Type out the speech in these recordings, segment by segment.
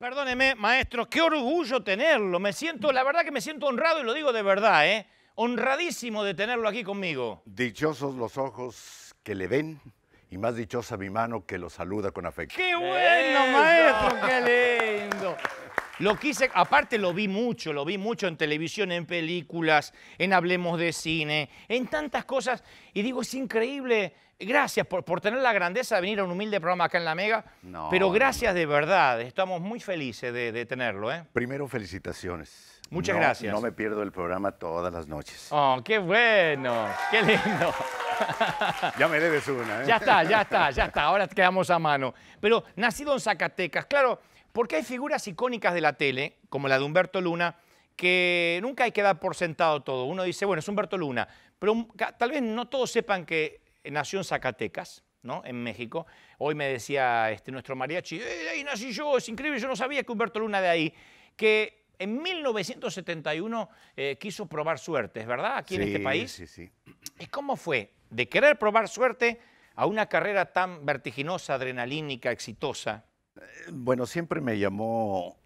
Perdóneme, maestro, qué orgullo tenerlo. Me siento, la verdad que me siento honrado y lo digo de verdad, ¿eh? Honradísimo de tenerlo aquí conmigo. Dichosos los ojos que le ven y más dichosa mi mano que lo saluda con afecto. ¡Qué bueno, maestro! ¡Qué lindo! Lo quise, aparte lo vi mucho, lo vi mucho en televisión, en películas, en Hablemos de Cine, en tantas cosas. Y digo, es increíble Gracias por, por, tener la grandeza de venir a un humilde programa acá en La Mega. pero gracias de verdad. Estamos muy felices de, tenerlo. ¿eh? Primero, felicitaciones. Muchas gracias. No me pierdo el programa todas las noches. Oh, qué bueno. Qué lindo. Ya me debes una. ¿eh? Ya está, ya está, ya está. Ahora quedamos a mano. Pero nacido en Zacatecas, claro, porque hay figuras icónicas de la tele, como la de Humberto Luna, que nunca hay que dar por sentado todo. Uno dice, bueno, es Humberto Luna. Pero tal vez no todos sepan que eh, nació en Zacatecas, ¿no? en México. Hoy me decía este, nuestro mariachi, eh, ahí nací yo, es increíble, yo no sabía que Humberto Luna de ahí, que en 1971 eh, quiso probar suerte, ¿verdad? Aquí en este país. Sí, sí. ¿Y cómo fue? De querer probar suerte a una carrera tan vertiginosa, adrenalínica, exitosa. Bueno, siempre me llamó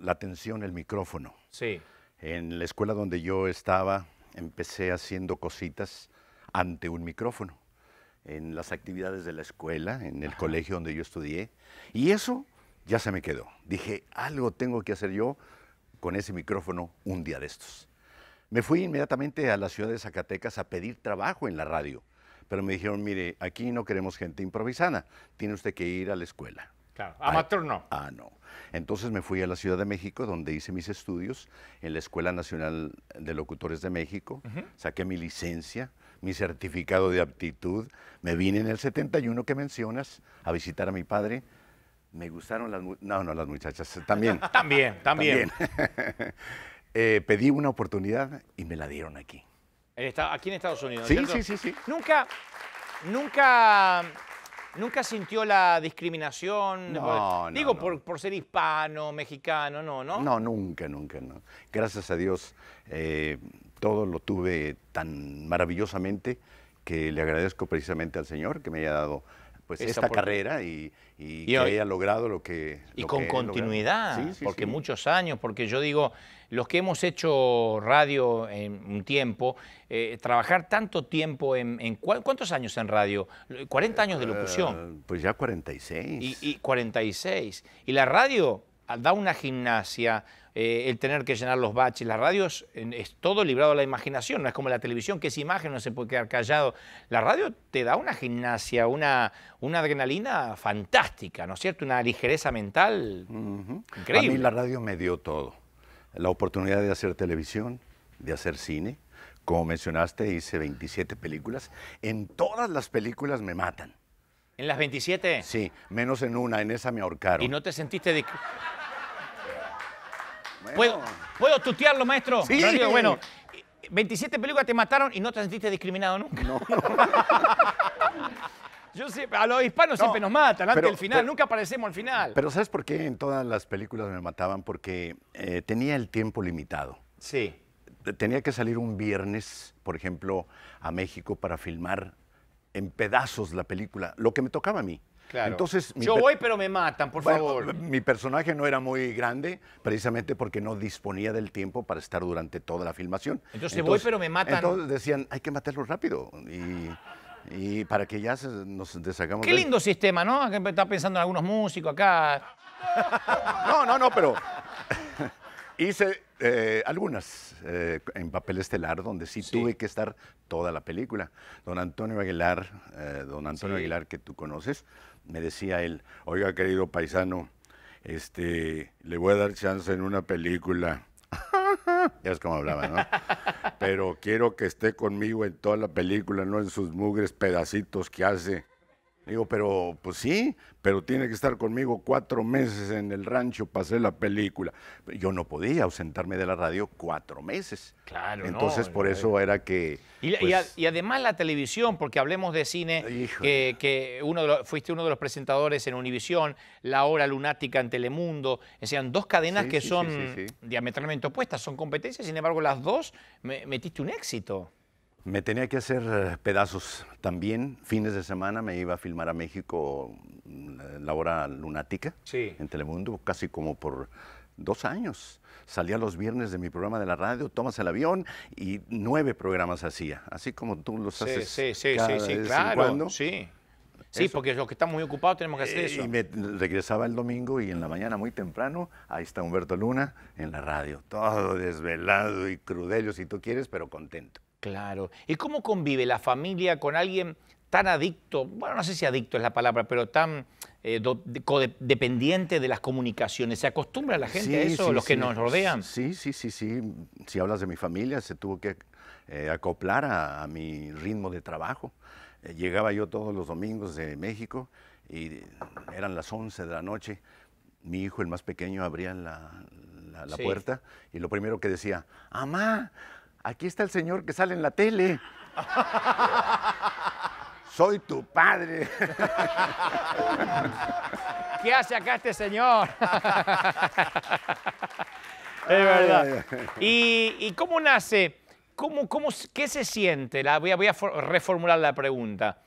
la atención el micrófono. Sí. En la escuela donde yo estaba, empecé haciendo cositas ante un micrófono en las actividades de la escuela, en el colegio donde yo estudié. Y eso ya se me quedó. Dije, algo tengo que hacer yo con ese micrófono un día de estos. Me fui inmediatamente a la ciudad de Zacatecas a pedir trabajo en la radio, pero me dijeron, mire, aquí no queremos gente improvisada, tiene usted que ir a la escuela. Claro, amateur no. Ah, no. Entonces me fui a la Ciudad de México, donde hice mis estudios en la Escuela Nacional de Locutores de México, saqué mi licencia, mi certificado de aptitud. Me vine en el 71 que mencionas a visitar a mi padre. Me gustaron las... No, no, las muchachas. También. también, también. Eh, pedí una oportunidad y me la dieron aquí. aquí en Estados Unidos. Sí, sí, sí, sí. Nunca, nunca, nunca sintió la discriminación. No, no digo Por, ser hispano, mexicano, no, no. No, nunca, nunca, no. Gracias a Dios. Eh, todo lo tuve tan maravillosamente que le agradezco precisamente al Señor que me haya dado pues esta, carrera y, que haya logrado lo que... Y con continuidad, porque muchos años, porque yo digo, los que hemos hecho radio en un tiempo, eh, trabajar tanto tiempo en... ¿Cuántos años en radio? 40 años de locución. Ah, pues ya 46. Y, y 46. Y la radio da una gimnasia, eh, el tener que llenar los baches, las radios es, todo librado a la imaginación, no es como la televisión, que es imagen, no se puede quedar callado. La radio te da una gimnasia, una, una adrenalina fantástica, ¿no es cierto? Una ligereza mental increíble. A mí la radio me dio todo. La oportunidad de hacer televisión, de hacer cine. Como mencionaste, hice 27 películas. En todas las películas me matan. ¿En las 27? Sí, menos en una, en esa me ahorcaron. ¿Y no te sentiste... de.? ¿Puedo, ¿Puedo, tutearlo, maestro? Sí. bueno, 27 películas te mataron y no te sentiste discriminado nunca. No. Yo siempre, a los hispanos siempre nos matan antes del final, nunca aparecemos al final. Pero ¿sabes por qué en todas las películas me mataban? Porque eh, tenía el tiempo limitado. Sí. Tenía que salir un viernes, por ejemplo, a México para filmar en pedazos la película, lo que me tocaba a mí. Entonces, Yo voy, pero me matan, por favor. Mi personaje no era muy grande, precisamente porque no disponía del tiempo para estar durante toda la filmación. Entonces, voy, pero me matan. Entonces decían, hay que matarlo rápido. Y, para que ya nos deshagamos. Qué lindo sistema, ¿no? Está pensando en algunos músicos acá. No, no, no, pero hice eh, algunas eh, en papel estelar donde sí, tuve que estar toda la película. Don Antonio Aguilar, eh, don Antonio Aguilar que tú conoces, me decía él, oiga querido paisano, este, le voy a dar chance en una película. ya es como hablaba, ¿no? Pero quiero que esté conmigo en toda la película, no en sus mugres pedacitos que hace. Digo, pero pues sí, pero tiene que estar conmigo cuatro meses en el rancho para hacer la película. Yo no podía ausentarme de la radio cuatro meses. Claro. Entonces por eso era que... Pues y, además la televisión, porque hablemos de cine, que, fuiste uno de los presentadores en Univisión, La Hora Lunática en Telemundo, o dos cadenas que son diametralmente opuestas, son competencias, sin embargo las dos metiste un éxito. Me tenía que hacer eh, pedazos también. Fines de semana me iba a filmar a México mm, la hora lunática en Telemundo, casi como por dos años. Salía los viernes de mi programa de la radio, tomas el avión y nueve programas hacía, así como tú los haces. Sí, sí, sí, claro, sí. porque los que están muy ocupados tenemos que hacer eh, eso. Y me regresaba el domingo y en la mañana muy temprano, ahí está Humberto Luna en la radio, todo desvelado y crudello si tú quieres, pero contento. Claro. ¿Y cómo convive la familia con alguien tan adicto, bueno, no sé si adicto es la palabra, pero tan eh, dependiente de las comunicaciones. ¿Se acostumbra la gente a eso, los que nos rodean? Sí, sí, sí, sí. Si hablas de mi familia, se tuvo que eh, acoplar a, mi ritmo de trabajo. Eh, llegaba yo todos los domingos de México y eran las 11 de la noche. Mi hijo, el más pequeño, abría la, puerta y lo primero que decía, ¡Amá! Aquí está el señor que sale en la tele. Soy tu padre. ¿Qué hace acá este señor? es verdad. ¿Y, cómo nace? ¿Cómo, cómo, qué se siente? La, voy a reformular la pregunta.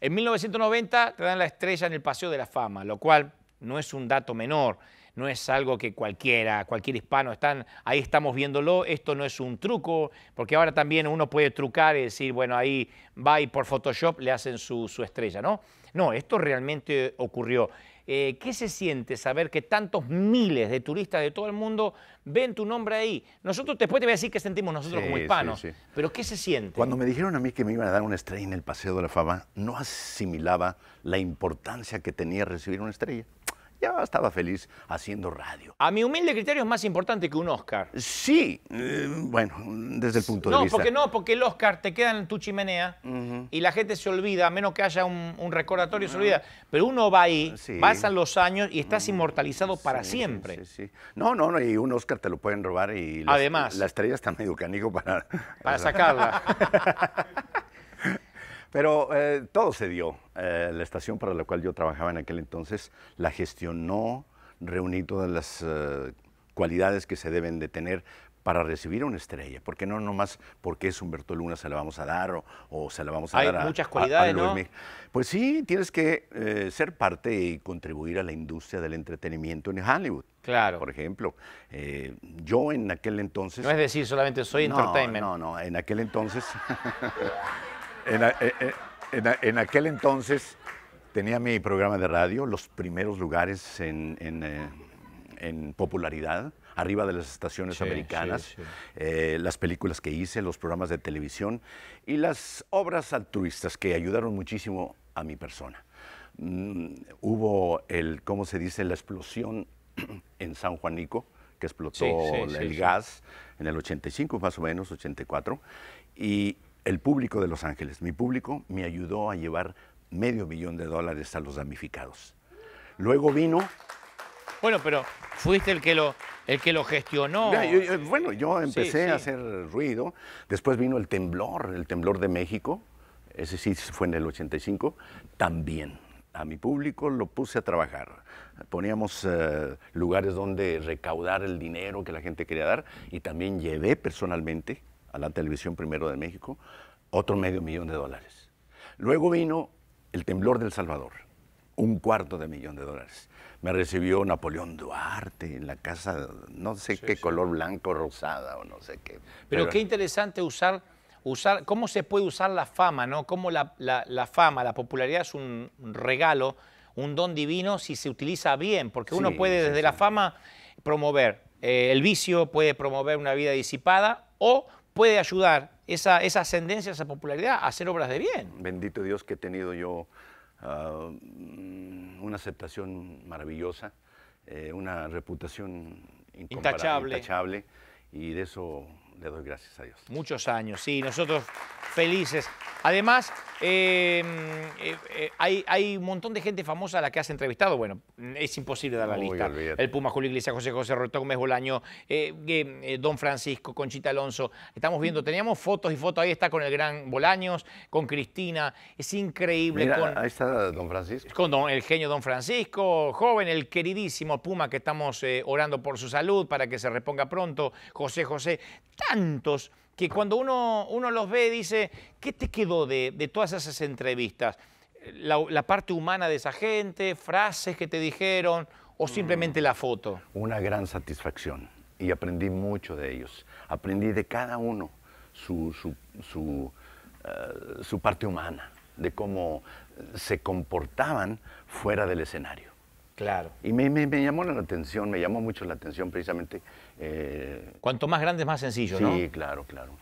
En 1990 te dan la estrella en el Paseo de la Fama, lo cual no es un dato menor no es algo que cualquiera, cualquier hispano, están, ahí estamos viéndolo, esto no es un truco, porque ahora también uno puede trucar y decir, bueno, ahí va y por Photoshop le hacen su, estrella, ¿no? No, esto realmente ocurrió. Eh, ¿Qué se siente saber que tantos miles de turistas de todo el mundo ven tu nombre ahí? Nosotros después te voy a decir que sentimos nosotros como hispanos, pero ¿qué se siente? Cuando me dijeron a mí que me iban a dar una estrella en el Paseo de la Fama, no asimilaba la importancia que tenía recibir una estrella ya estaba feliz haciendo radio. A mi humilde criterio es más importante que un Oscar. Sí, eh, bueno, desde el punto de vista. No, porque no, porque el Oscar te queda en tu chimenea y la gente se olvida, a menos que haya un, recordatorio, se olvida. Pero uno va ahí, vas pasan los años y estás mm, inmortalizado para siempre. no, no, no, y un Oscar te lo pueden robar y... La estrella está medio canijo para... Para sacarla. Pero eh, todo se dio. Eh, la estación para la cual yo trabajaba en aquel entonces la gestionó, reuní todas las eh, cualidades que se deben de tener para recibir una estrella, porque no nomás porque es Humberto Luna se la vamos a dar o, se la vamos a dar a muchas cualidades, ¿no? Pues sí, tienes que ser parte y contribuir a la industria del entretenimiento en Hollywood. Claro. Por ejemplo, yo en aquel entonces... No es decir solamente soy no, No, no, en aquel entonces... Eh, eh, en, aquel entonces tenía mi programa de radio, los primeros lugares en, eh, popularidad, arriba de las estaciones americanas, las películas que hice, los programas de televisión y las obras altruistas que ayudaron muchísimo a mi persona. Mm, hubo el, ¿cómo se dice?, la explosión en San Juanico, que explotó el gas en el 85 más o menos, 84, y el público de Los Ángeles, mi público, me ayudó a llevar medio millón de dólares a los damnificados. Luego vino... Bueno, pero fuiste el que lo, el que lo gestionó. bueno, yo empecé a hacer ruido. Después vino el temblor, el temblor de México. Ese sí fue en el 85. También a mi público lo puse a trabajar. Poníamos eh, lugares donde recaudar el dinero que la gente quería dar y también llevé personalmente a la televisión primero de México, otro medio millón de dólares. Luego vino el temblor del Salvador, un cuarto de millón de dólares. Me recibió Napoleón Duarte en la casa, no sé qué color blanco, rosada o no sé qué. Pero, qué interesante usar, usar, cómo se puede usar la fama, ¿no? Cómo la, fama, la popularidad es un regalo, un don divino si se utiliza bien, porque uno puede desde la fama promover eh, el vicio, puede promover una vida disipada o puede ayudar esa, esa ascendencia, esa popularidad a hacer obras de bien. Bendito Dios que he tenido yo ah, mm, una aceptación maravillosa, eh, una reputación intachable. intachable, y de eso le doy gracias a Dios. Muchos años, sí, nosotros felices. Además, em, eh, eh, hay, un montón de gente famosa a la que has entrevistado. Bueno, es imposible dar la lista. El Puma, Julio Iglesias, José José, Roberto Gómez Bolaño, eh, Don Francisco, Conchita Alonso. Estamos viendo, teníamos fotos y fotos. Ahí está con el gran Bolaños, con Cristina. Es increíble. ahí está Don Francisco. Con el genio Don Francisco, joven, el queridísimo Puma, que estamos orando por su salud para que se reponga pronto. José José tantos que cuando uno, uno los ve dice, ¿qué te quedó de, todas esas entrevistas? La, parte humana de esa gente, frases que te dijeron o simplemente mm. la foto? Una gran satisfacción y aprendí mucho de ellos. Aprendí de cada uno su eh, parte humana, de cómo se comportaban fuera del escenario. Claro. Y me, llamó la atención, me llamó mucho la atención precisamente. Eh, Cuanto más grande, más sencillo, ¿no? Sí, claro, claro.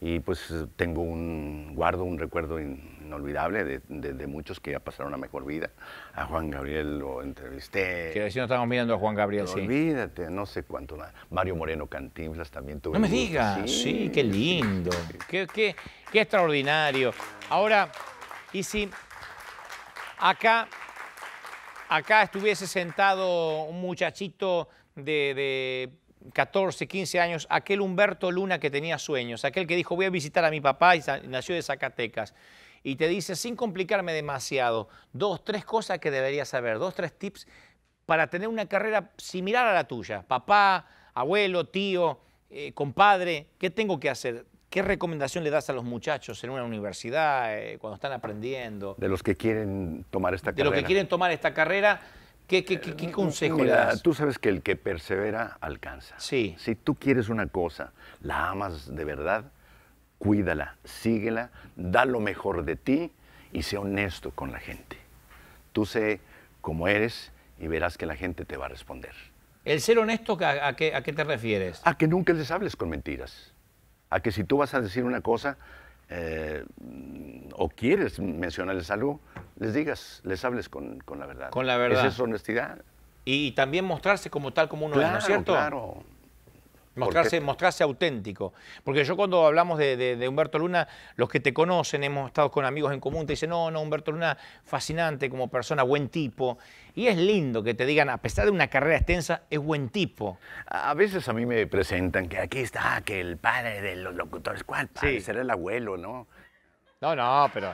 Y pues eh, tengo un, guardo un recuerdo inolvidable de, muchos que ya pasaron una mejor vida. A Juan Gabriel lo entrevisté. Que decir no estamos mirando a Juan Gabriel, sí. Olvídate, no sé cuánto. más. Mario Moreno Cantinflas también tuve. No me digas, sí. qué lindo, qué extraordinario. Ahora, y si acá acá estuviese sentado un muchachito de, 14, 15 años, aquel Humberto Luna que tenía sueños, aquel que dijo voy a visitar a mi papá y nació de Zacatecas, y te dice sin complicarme demasiado, dos, tres cosas que deberías saber, dos, tres tips para tener una carrera similar a la tuya, papá, abuelo, tío, eh, compadre, ¿qué tengo que hacer? ¿Qué recomendación le das a los muchachos en una universidad eh, cuando están aprendiendo? De los que quieren tomar esta carrera. De los que quieren tomar esta carrera, ¿qué, eh, consejo le das? Tú sabes que el que persevera alcanza. Sí. Si tú quieres una cosa, la amas de verdad, cuídala, síguela, da lo mejor de ti y sé honesto con la gente. Tú sé cómo eres y verás que la gente te va a responder. ¿El ser honesto a, qué, a qué te refieres? A que nunca les hables con mentiras a que si tú vas a decir una cosa eh, o quieres mencionarles algo, les digas, les hables con, la verdad. Con la verdad. Esa es honestidad. Y también mostrarse como tal como uno es, ¿no es cierto? Claro, Mostrarse, auténtico. Porque yo cuando hablamos de, Humberto Luna, los que te conocen, hemos estado con amigos en común, te dicen, no, no, Humberto Luna, fascinante como persona, buen tipo. Y es lindo que te digan, a pesar de una carrera extensa, es buen tipo. A veces a mí me presentan que aquí está, que el padre de los locutores, ¿cuál padre? Sí. Será el abuelo, ¿no? No, no, pero...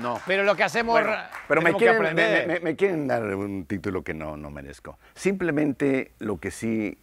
No. Pero lo que hacemos... pero me quieren, quieren, dar un título que no, no merezco. Simplemente lo que sí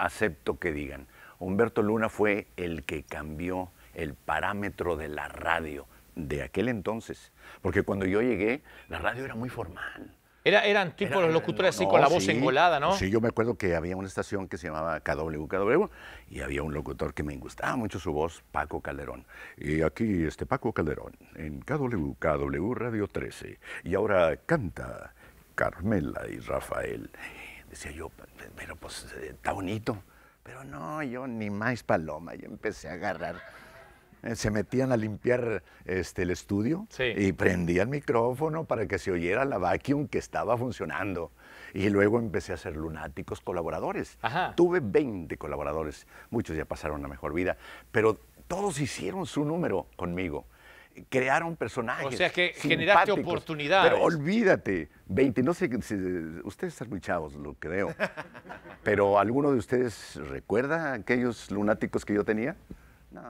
acepto que digan. Humberto Luna fue el que cambió el parámetro de la radio de aquel entonces, porque cuando yo llegué, la radio era muy formal. Era, eran tipo los locutores así con la voz engolada, ¿no? Sí, yo me acuerdo que había una estación que se llamaba KWKW y había un locutor que me gustaba mucho su voz, Paco Calderón. Y aquí, este Paco Calderón, en KWKW Radio 13. Y ahora canta Carmela y Rafael. Decía yo, pero pues está bonito. Pero no, yo ni más paloma, yo empecé a agarrar. Eh, se metían a limpiar este, el estudio y prendía el micrófono para que se oyera la vacuum que estaba funcionando. Y luego empecé a hacer lunáticos colaboradores. Tuve 20 colaboradores, muchos ya pasaron la mejor vida, pero todos hicieron su número conmigo crearon personajes. O sea que generaste oportunidades. Pero olvídate, 20, no sé, ustedes están muy chavos, lo creo. pero ¿alguno de ustedes recuerda aquellos lunáticos que yo tenía?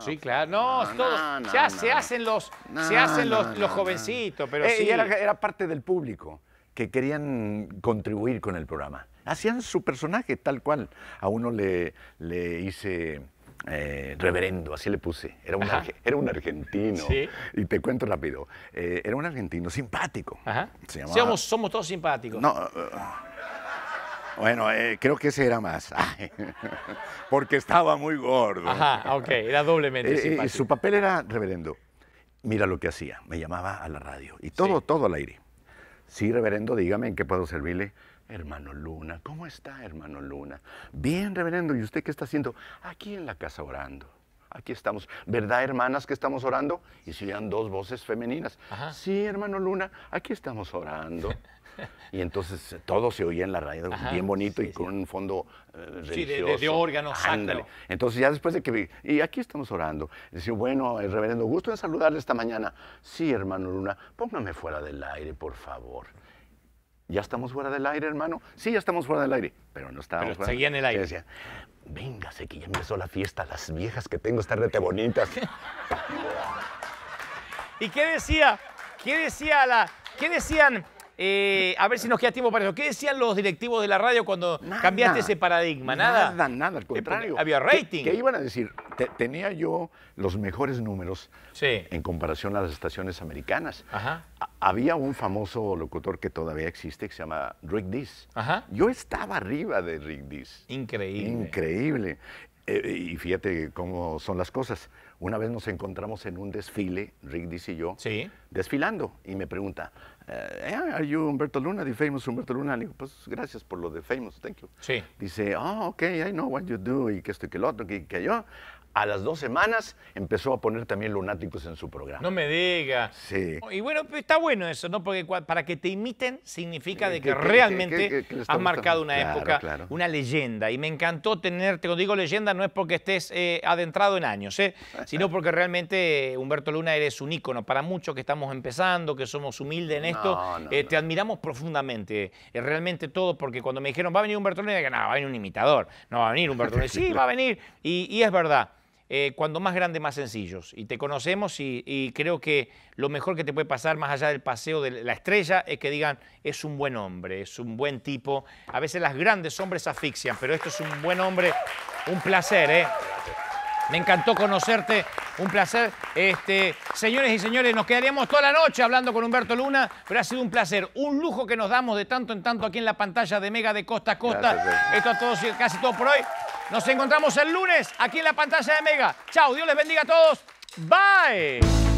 sí, pues, claro. No, todos. ya se hacen los, se hacen los, jovencitos, pero eh, sí. era, parte del público que querían contribuir con el programa. Hacían su personaje tal cual. A uno le, le hice eh, reverendo, así le puse. Era un, era un argentino. Y te cuento rápido. Eh, era un argentino simpático. somos, todos simpáticos. No. Eh, bueno, creo que ese era más. porque estaba muy gordo. Ajá, ok, era doblemente simpático. su papel era reverendo. Mira lo que hacía. Me llamaba a la radio. Y todo, todo al aire. Sí, reverendo, dígame en qué puedo servirle. Hermano Luna, ¿cómo está, hermano Luna? Bien, reverendo, ¿y usted qué está haciendo? Aquí en la casa orando. Aquí estamos. ¿Verdad, hermanas, que estamos orando? Y se oían dos voces femeninas. Sí, hermano Luna, aquí estamos orando. y entonces eh, todo se oía en la radio, bien bonito y con un fondo eh, sí, de, órgano, Ándale. Entonces ya después de que... Y aquí estamos orando. Dice, bueno, eh, reverendo, gusto de saludarle esta mañana. Sí, hermano Luna, póngame fuera del aire, por favor. ¿Ya estamos fuera del aire, hermano? Sí, ya estamos fuera del aire. Pero no estábamos Pero seguía en el aire. Decía, véngase, que ya empezó la fiesta. Las viejas que tengo están rete bonitas. ¿Y qué decía? ¿Qué decía la...? ¿Qué decían eh, a ver si nos queda tiempo para eso. ¿Qué decían los directivos de la radio cuando cambiaste ese paradigma? Nada. Nada, al eh, contrario. Había rating. ¿Qué, iban a decir? tenía yo los mejores números en comparación a las estaciones americanas. Había un famoso locutor que todavía existe que se llama Rick Dees. Yo estaba arriba de Rick Dees. Increíble. Increíble. Eh, y fíjate cómo son las cosas. Una vez nos encontramos en un desfile, Rick Dees y yo, desfilando, y me pregunta, eh, are ah, you Humberto Luna, the famous Humberto Luna? Le digo, pues gracias por lo de famous, thank you. Sí. Dice, oh, ok, I know what you do, y que esto y que lo otro, que, que yo a las dos semanas empezó a poner también lunáticos en su programa. No me diga. Sí. Y bueno, pues, está bueno eso, ¿no? Porque para que te imiten significa eh, de que realmente has marcado una época, una leyenda. Y me encantó tenerte, cuando digo leyenda no es porque estés eh, adentrado en años, ¿eh? sino porque realmente, Humberto Luna, eres un ícono. Para muchos que estamos empezando, que somos humildes en esto, no, eh, te admiramos profundamente. realmente todo, porque cuando me dijeron, va a venir Humberto Luna, dije, no, va a venir un imitador. No, va a venir Humberto Luna. Sí, va a venir. y es verdad. Eh, cuando más grande, más sencillos. Y te conocemos y, creo que lo mejor que te puede pasar más allá del paseo de la estrella es que digan, es un buen hombre, es un buen tipo. A veces las grandes hombres asfixian, pero esto es un buen hombre, un placer, ¿eh? Me encantó conocerte, un placer. Este, señores y señores, nos quedaríamos toda la noche hablando con Humberto Luna, pero ha sido un placer, un lujo que nos damos de tanto en tanto aquí en la pantalla de Mega de Costa a Costa. Esto ha todos, casi todo por hoy. Nos encontramos el lunes aquí en la pantalla de Mega. Chao, Dios les bendiga a todos. Bye.